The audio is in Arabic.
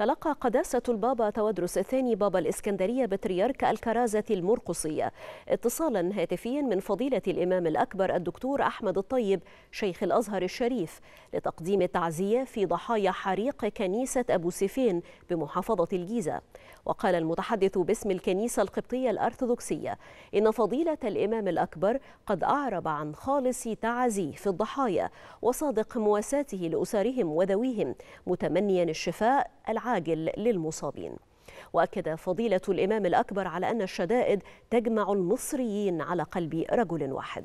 تلقى قداسة البابا تودرس الثاني بابا الإسكندرية بطريرك الكرازة المرقصية اتصالا هاتفيا من فضيلة الإمام الأكبر الدكتور أحمد الطيب شيخ الأزهر الشريف لتقديم التعزية في ضحايا حريق كنيسة أبو سيفين بمحافظة الجيزة وقال المتحدث باسم الكنيسة القبطية الأرثوذكسية إن فضيلة الإمام الأكبر قد أعرب عن خالص تعازيه في الضحايا وصادق مواساته لأسرهم وذويهم متمنيا الشفاء العام العاجل للمصابين واكد فضيله الامام الاكبر على ان الشدائد تجمع المصريين على قلب رجل واحد